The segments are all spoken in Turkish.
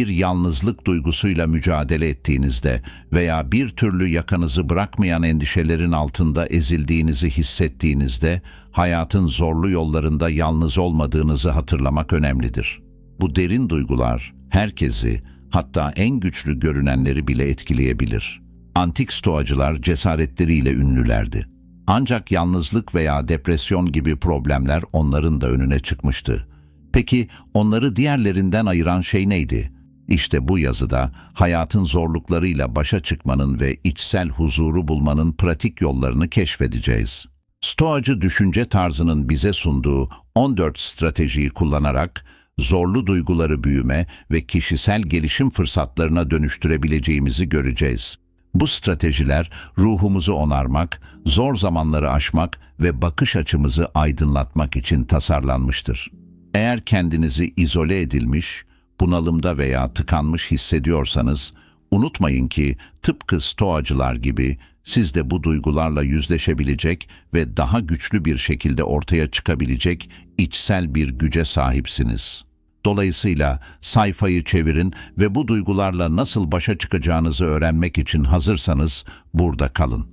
bir yalnızlık duygusuyla mücadele ettiğinizde veya bir türlü yakanızı bırakmayan endişelerin altında ezildiğinizi hissettiğinizde hayatın zorlu yollarında yalnız olmadığınızı hatırlamak önemlidir. Bu derin duygular herkesi, hatta en güçlü görünenleri bile etkileyebilir. Antik stoacılar cesaretleriyle ünlülerdi. Ancak yalnızlık veya depresyon gibi problemler onların da önüne çıkmıştı. Peki onları diğerlerinden ayıran şey neydi? İşte bu yazıda hayatın zorluklarıyla başa çıkmanın ve içsel huzuru bulmanın pratik yollarını keşfedeceğiz. Stoacı düşünce tarzının bize sunduğu 14 stratejiyi kullanarak zorlu duyguları büyüme ve kişisel gelişim fırsatlarına dönüştürebileceğimizi göreceğiz. Bu stratejiler ruhumuzu onarmak, zor zamanları aşmak ve bakış açımızı aydınlatmak için tasarlanmıştır. Eğer kendinizi izole edilmiş, bunalımda veya tıkanmış hissediyorsanız, unutmayın ki tıpkı stoacılar gibi siz de bu duygularla yüzleşebilecek ve daha güçlü bir şekilde ortaya çıkabilecek içsel bir güce sahipsiniz. Dolayısıyla sayfayı çevirin ve bu duygularla nasıl başa çıkacağınızı öğrenmek için hazırsanız burada kalın.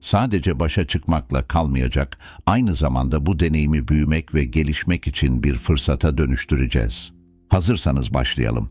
Sadece başa çıkmakla kalmayacak, aynı zamanda bu deneyimi büyümek ve gelişmek için bir fırsata dönüştüreceğiz.'' Hazırsanız başlayalım.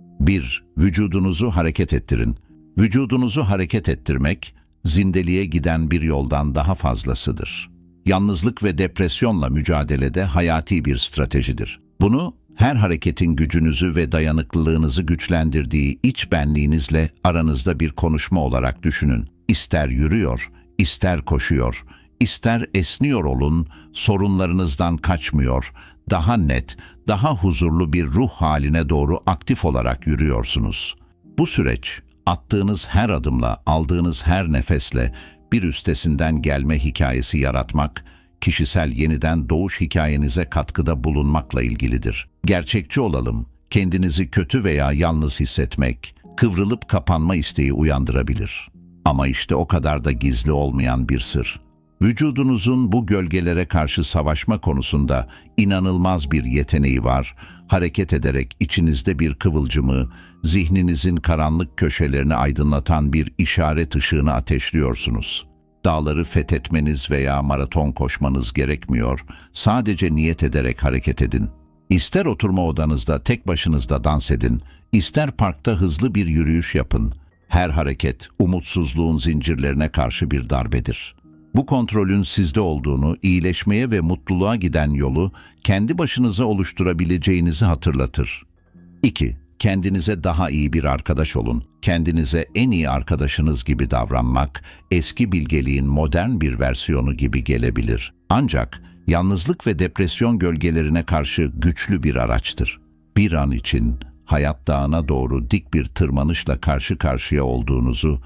1. Vücudunuzu hareket ettirin. Vücudunuzu hareket ettirmek, zindeliğe giden bir yoldan daha fazlasıdır. Yalnızlık ve depresyonla mücadelede hayati bir stratejidir. Bunu her hareketin gücünüzü ve dayanıklılığınızı güçlendirdiği iç benliğinizle aranızda bir konuşma olarak düşünün. İster yürüyor, ister koşuyor, ister esniyor olun, sorunlarınızdan kaçmıyor, daha net, daha huzurlu bir ruh haline doğru aktif olarak yürüyorsunuz. Bu süreç, attığınız her adımla, aldığınız her nefesle bir üstesinden gelme hikayesi yaratmak, kişisel yeniden doğuş hikayenize katkıda bulunmakla ilgilidir. Gerçekçi olalım, kendinizi kötü veya yalnız hissetmek, kıvrılıp kapanma isteği uyandırabilir. Ama işte o kadar da gizli olmayan bir sır. Vücudunuzun bu gölgelere karşı savaşma konusunda inanılmaz bir yeteneği var. Hareket ederek içinizde bir kıvılcımı, zihninizin karanlık köşelerini aydınlatan bir işaret ışığını ateşliyorsunuz. Dağları fethetmeniz veya maraton koşmanız gerekmiyor. Sadece niyet ederek hareket edin. İster oturma odanızda tek başınızda dans edin, ister parkta hızlı bir yürüyüş yapın. Her hareket umutsuzluğun zincirlerine karşı bir darbedir.'' Bu kontrolün sizde olduğunu, iyileşmeye ve mutluluğa giden yolu kendi başınıza oluşturabileceğinizi hatırlatır. 2. Kendinize daha iyi bir arkadaş olun. Kendinize en iyi arkadaşınız gibi davranmak, eski bilgeliğin modern bir versiyonu gibi gelebilir. Ancak yalnızlık ve depresyon gölgelerine karşı güçlü bir araçtır. Bir an için hayat dağına doğru dik bir tırmanışla karşı karşıya olduğunuzu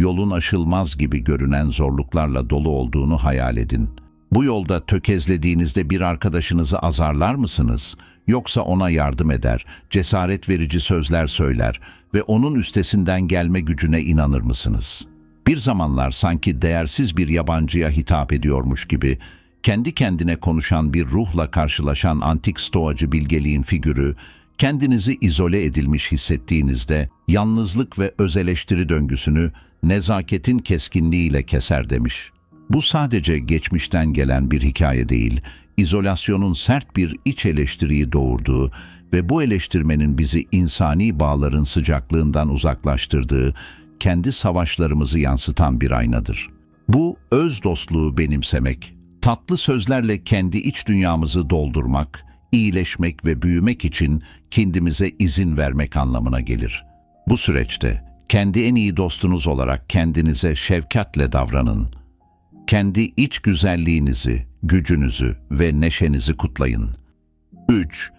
yolun aşılmaz gibi görünen zorluklarla dolu olduğunu hayal edin. Bu yolda tökezlediğinizde bir arkadaşınızı azarlar mısınız? Yoksa ona yardım eder, cesaret verici sözler söyler ve onun üstesinden gelme gücüne inanır mısınız? Bir zamanlar sanki değersiz bir yabancıya hitap ediyormuş gibi, kendi kendine konuşan bir ruhla karşılaşan antik stoacı bilgeliğin figürü, Kendinizi izole edilmiş hissettiğinizde yalnızlık ve özeleştiri döngüsünü nezaketin keskinliğiyle keser demiş. Bu sadece geçmişten gelen bir hikaye değil, izolasyonun sert bir iç eleştiriyi doğurduğu ve bu eleştirmenin bizi insani bağların sıcaklığından uzaklaştırdığı, kendi savaşlarımızı yansıtan bir aynadır. Bu öz dostluğu benimsemek, tatlı sözlerle kendi iç dünyamızı doldurmak, iyileşmek ve büyümek için kendimize izin vermek anlamına gelir. Bu süreçte kendi en iyi dostunuz olarak kendinize şefkatle davranın. Kendi iç güzelliğinizi, gücünüzü ve neşenizi kutlayın. 3.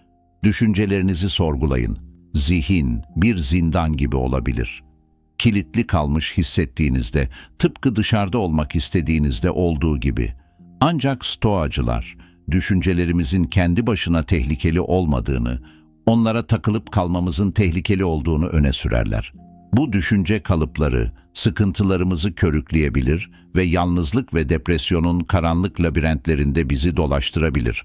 Düşüncelerinizi sorgulayın. Zihin bir zindan gibi olabilir. Kilitli kalmış hissettiğinizde, tıpkı dışarıda olmak istediğinizde olduğu gibi. Ancak stoacılar, düşüncelerimizin kendi başına tehlikeli olmadığını, onlara takılıp kalmamızın tehlikeli olduğunu öne sürerler. Bu düşünce kalıpları sıkıntılarımızı körükleyebilir ve yalnızlık ve depresyonun karanlık labirentlerinde bizi dolaştırabilir.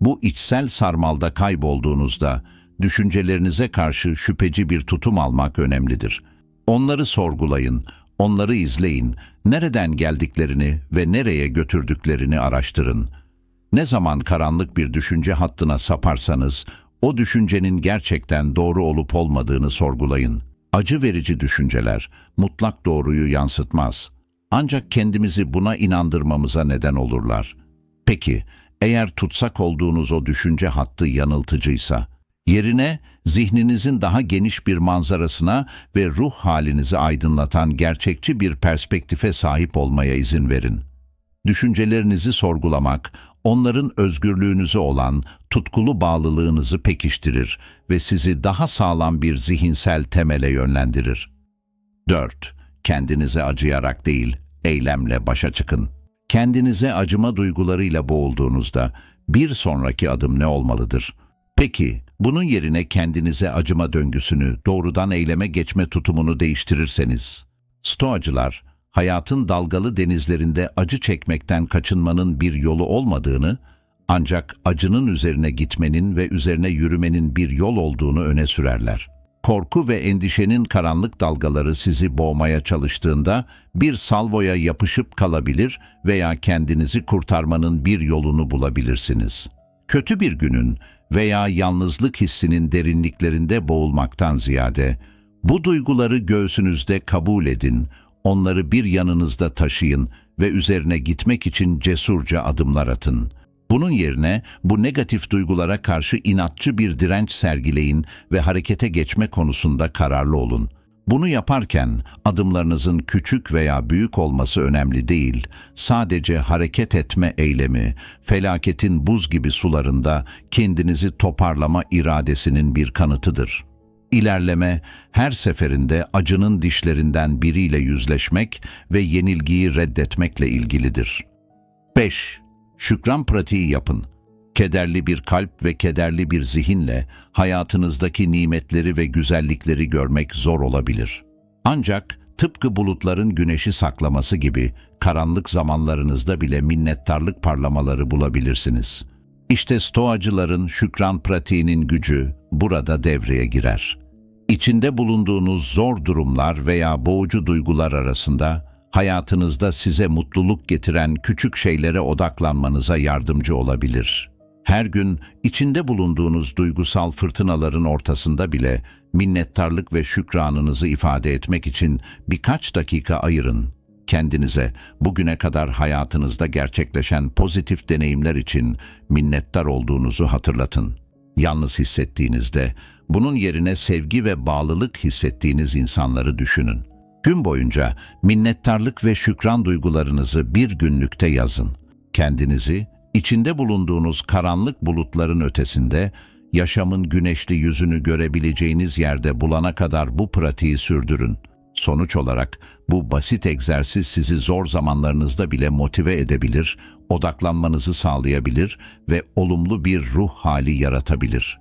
Bu içsel sarmalda kaybolduğunuzda düşüncelerinize karşı şüpheci bir tutum almak önemlidir. Onları sorgulayın, onları izleyin, nereden geldiklerini ve nereye götürdüklerini araştırın.'' Ne zaman karanlık bir düşünce hattına saparsanız, o düşüncenin gerçekten doğru olup olmadığını sorgulayın. Acı verici düşünceler mutlak doğruyu yansıtmaz. Ancak kendimizi buna inandırmamıza neden olurlar. Peki, eğer tutsak olduğunuz o düşünce hattı yanıltıcıysa, yerine zihninizin daha geniş bir manzarasına ve ruh halinizi aydınlatan gerçekçi bir perspektife sahip olmaya izin verin. Düşüncelerinizi sorgulamak, onların özgürlüğünüze olan tutkulu bağlılığınızı pekiştirir ve sizi daha sağlam bir zihinsel temele yönlendirir. 4. Kendinize acıyarak değil, eylemle başa çıkın. Kendinize acıma duygularıyla boğulduğunuzda bir sonraki adım ne olmalıdır? Peki, bunun yerine kendinize acıma döngüsünü, doğrudan eyleme geçme tutumunu değiştirirseniz, Stoacılar, hayatın dalgalı denizlerinde acı çekmekten kaçınmanın bir yolu olmadığını, ancak acının üzerine gitmenin ve üzerine yürümenin bir yol olduğunu öne sürerler. Korku ve endişenin karanlık dalgaları sizi boğmaya çalıştığında bir salvoya yapışıp kalabilir veya kendinizi kurtarmanın bir yolunu bulabilirsiniz. Kötü bir günün veya yalnızlık hissinin derinliklerinde boğulmaktan ziyade, bu duyguları göğsünüzde kabul edin, Onları bir yanınızda taşıyın ve üzerine gitmek için cesurca adımlar atın. Bunun yerine bu negatif duygulara karşı inatçı bir direnç sergileyin ve harekete geçme konusunda kararlı olun. Bunu yaparken adımlarınızın küçük veya büyük olması önemli değil, sadece hareket etme eylemi, felaketin buz gibi sularında kendinizi toparlama iradesinin bir kanıtıdır.'' İlerleme, her seferinde acının dişlerinden biriyle yüzleşmek ve yenilgiyi reddetmekle ilgilidir. 5. Şükran pratiği yapın. Kederli bir kalp ve kederli bir zihinle hayatınızdaki nimetleri ve güzellikleri görmek zor olabilir. Ancak tıpkı bulutların güneşi saklaması gibi karanlık zamanlarınızda bile minnettarlık parlamaları bulabilirsiniz.'' İşte stoacıların şükran pratiğinin gücü burada devreye girer. İçinde bulunduğunuz zor durumlar veya boğucu duygular arasında hayatınızda size mutluluk getiren küçük şeylere odaklanmanıza yardımcı olabilir. Her gün içinde bulunduğunuz duygusal fırtınaların ortasında bile minnettarlık ve şükranınızı ifade etmek için birkaç dakika ayırın kendinize bugüne kadar hayatınızda gerçekleşen pozitif deneyimler için minnettar olduğunuzu hatırlatın. Yalnız hissettiğinizde bunun yerine sevgi ve bağlılık hissettiğiniz insanları düşünün. Gün boyunca minnettarlık ve şükran duygularınızı bir günlükte yazın. Kendinizi içinde bulunduğunuz karanlık bulutların ötesinde yaşamın güneşli yüzünü görebileceğiniz yerde bulana kadar bu pratiği sürdürün. Sonuç olarak bu basit egzersiz sizi zor zamanlarınızda bile motive edebilir, odaklanmanızı sağlayabilir ve olumlu bir ruh hali yaratabilir.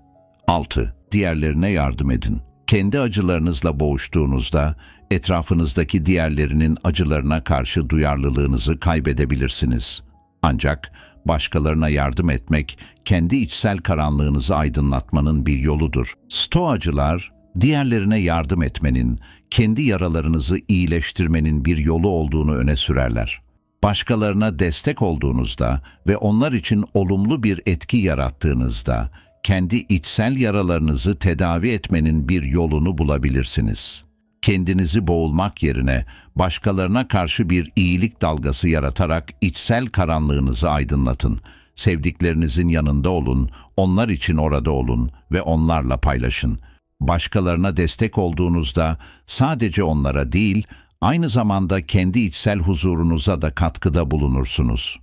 6. Diğerlerine yardım edin. Kendi acılarınızla boğuştuğunuzda etrafınızdaki diğerlerinin acılarına karşı duyarlılığınızı kaybedebilirsiniz. Ancak başkalarına yardım etmek kendi içsel karanlığınızı aydınlatmanın bir yoludur. Stoacılar diğerlerine yardım etmenin, kendi yaralarınızı iyileştirmenin bir yolu olduğunu öne sürerler. Başkalarına destek olduğunuzda ve onlar için olumlu bir etki yarattığınızda, kendi içsel yaralarınızı tedavi etmenin bir yolunu bulabilirsiniz. Kendinizi boğulmak yerine başkalarına karşı bir iyilik dalgası yaratarak içsel karanlığınızı aydınlatın. Sevdiklerinizin yanında olun, onlar için orada olun ve onlarla paylaşın.'' Başkalarına destek olduğunuzda sadece onlara değil, aynı zamanda kendi içsel huzurunuza da katkıda bulunursunuz.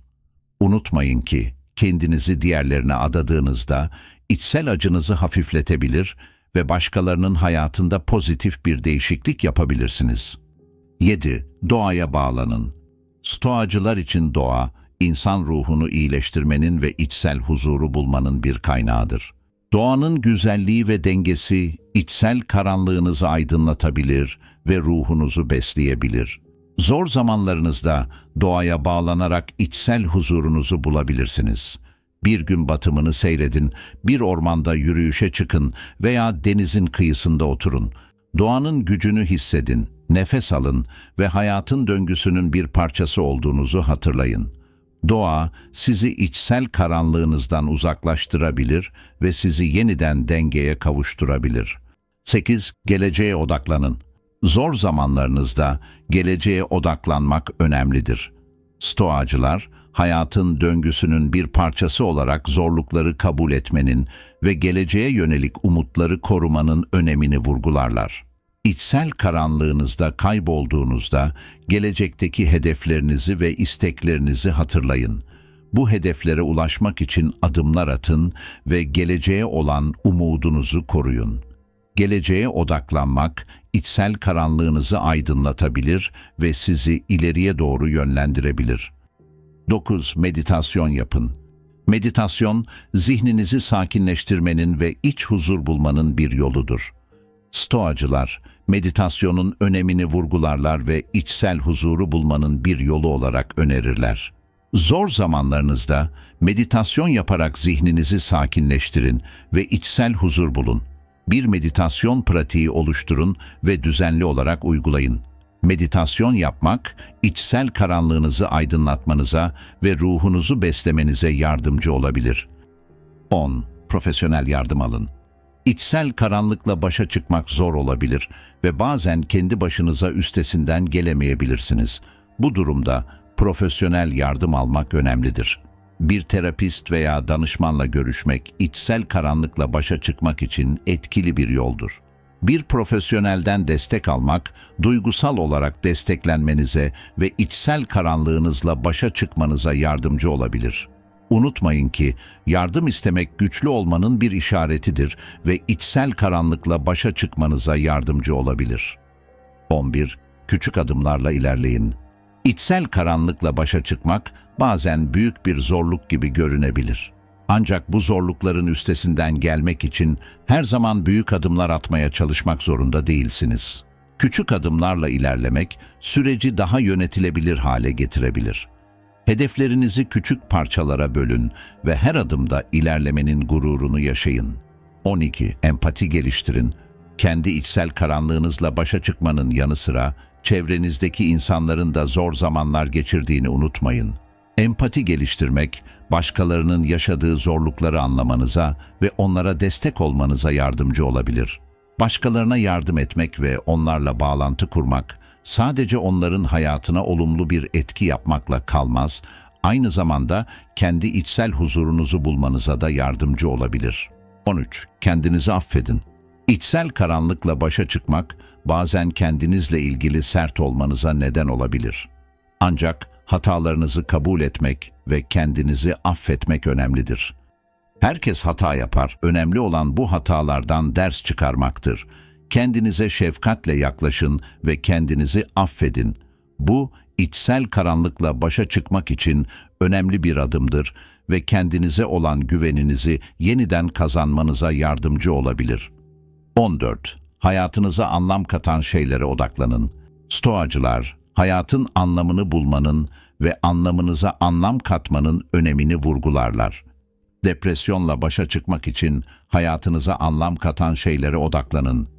Unutmayın ki kendinizi diğerlerine adadığınızda içsel acınızı hafifletebilir ve başkalarının hayatında pozitif bir değişiklik yapabilirsiniz. 7. Doğaya bağlanın. Stoacılar için doğa, insan ruhunu iyileştirmenin ve içsel huzuru bulmanın bir kaynağıdır. Doğanın güzelliği ve dengesi içsel karanlığınızı aydınlatabilir ve ruhunuzu besleyebilir. Zor zamanlarınızda doğaya bağlanarak içsel huzurunuzu bulabilirsiniz. Bir gün batımını seyredin, bir ormanda yürüyüşe çıkın veya denizin kıyısında oturun. Doğanın gücünü hissedin, nefes alın ve hayatın döngüsünün bir parçası olduğunuzu hatırlayın. Doğa sizi içsel karanlığınızdan uzaklaştırabilir ve sizi yeniden dengeye kavuşturabilir. 8. Geleceğe odaklanın. Zor zamanlarınızda geleceğe odaklanmak önemlidir. Stoacılar, hayatın döngüsünün bir parçası olarak zorlukları kabul etmenin ve geleceğe yönelik umutları korumanın önemini vurgularlar içsel karanlığınızda kaybolduğunuzda gelecekteki hedeflerinizi ve isteklerinizi hatırlayın. Bu hedeflere ulaşmak için adımlar atın ve geleceğe olan umudunuzu koruyun. Geleceğe odaklanmak, içsel karanlığınızı aydınlatabilir ve sizi ileriye doğru yönlendirebilir. 9. Meditasyon yapın. Meditasyon, zihninizi sakinleştirmenin ve iç huzur bulmanın bir yoludur. Stoacılar, meditasyonun önemini vurgularlar ve içsel huzuru bulmanın bir yolu olarak önerirler. Zor zamanlarınızda meditasyon yaparak zihninizi sakinleştirin ve içsel huzur bulun. Bir meditasyon pratiği oluşturun ve düzenli olarak uygulayın. Meditasyon yapmak, içsel karanlığınızı aydınlatmanıza ve ruhunuzu beslemenize yardımcı olabilir. 10. Profesyonel yardım alın. İçsel karanlıkla başa çıkmak zor olabilir ve bazen kendi başınıza üstesinden gelemeyebilirsiniz. Bu durumda profesyonel yardım almak önemlidir. Bir terapist veya danışmanla görüşmek içsel karanlıkla başa çıkmak için etkili bir yoldur. Bir profesyonelden destek almak, duygusal olarak desteklenmenize ve içsel karanlığınızla başa çıkmanıza yardımcı olabilir.'' Unutmayın ki yardım istemek güçlü olmanın bir işaretidir ve içsel karanlıkla başa çıkmanıza yardımcı olabilir. 11. Küçük adımlarla ilerleyin. İçsel karanlıkla başa çıkmak bazen büyük bir zorluk gibi görünebilir. Ancak bu zorlukların üstesinden gelmek için her zaman büyük adımlar atmaya çalışmak zorunda değilsiniz. Küçük adımlarla ilerlemek süreci daha yönetilebilir hale getirebilir.'' Hedeflerinizi küçük parçalara bölün ve her adımda ilerlemenin gururunu yaşayın. 12. Empati geliştirin. Kendi içsel karanlığınızla başa çıkmanın yanı sıra çevrenizdeki insanların da zor zamanlar geçirdiğini unutmayın. Empati geliştirmek, başkalarının yaşadığı zorlukları anlamanıza ve onlara destek olmanıza yardımcı olabilir. Başkalarına yardım etmek ve onlarla bağlantı kurmak, sadece onların hayatına olumlu bir etki yapmakla kalmaz, aynı zamanda kendi içsel huzurunuzu bulmanıza da yardımcı olabilir. 13. Kendinizi affedin. İçsel karanlıkla başa çıkmak bazen kendinizle ilgili sert olmanıza neden olabilir. Ancak hatalarınızı kabul etmek ve kendinizi affetmek önemlidir. Herkes hata yapar, önemli olan bu hatalardan ders çıkarmaktır.'' Kendinize şefkatle yaklaşın ve kendinizi affedin. Bu, içsel karanlıkla başa çıkmak için önemli bir adımdır ve kendinize olan güveninizi yeniden kazanmanıza yardımcı olabilir. 14. Hayatınıza anlam katan şeylere odaklanın. Stoacılar, hayatın anlamını bulmanın ve anlamınıza anlam katmanın önemini vurgularlar. Depresyonla başa çıkmak için hayatınıza anlam katan şeylere odaklanın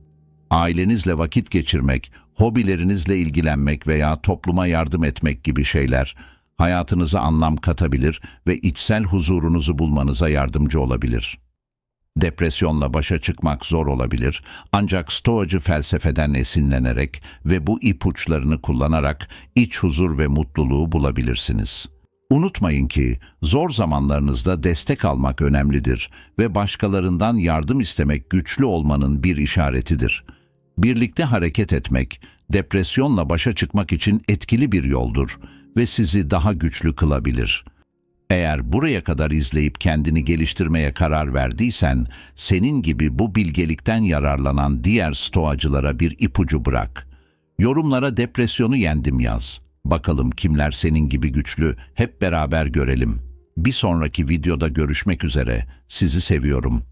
ailenizle vakit geçirmek, hobilerinizle ilgilenmek veya topluma yardım etmek gibi şeyler hayatınıza anlam katabilir ve içsel huzurunuzu bulmanıza yardımcı olabilir. Depresyonla başa çıkmak zor olabilir ancak stoacı felsefeden esinlenerek ve bu ipuçlarını kullanarak iç huzur ve mutluluğu bulabilirsiniz.'' Unutmayın ki zor zamanlarınızda destek almak önemlidir ve başkalarından yardım istemek güçlü olmanın bir işaretidir.'' Birlikte hareket etmek, depresyonla başa çıkmak için etkili bir yoldur ve sizi daha güçlü kılabilir. Eğer buraya kadar izleyip kendini geliştirmeye karar verdiysen, senin gibi bu bilgelikten yararlanan diğer stoacılara bir ipucu bırak. Yorumlara depresyonu yendim yaz. Bakalım kimler senin gibi güçlü, hep beraber görelim. Bir sonraki videoda görüşmek üzere. Sizi seviyorum.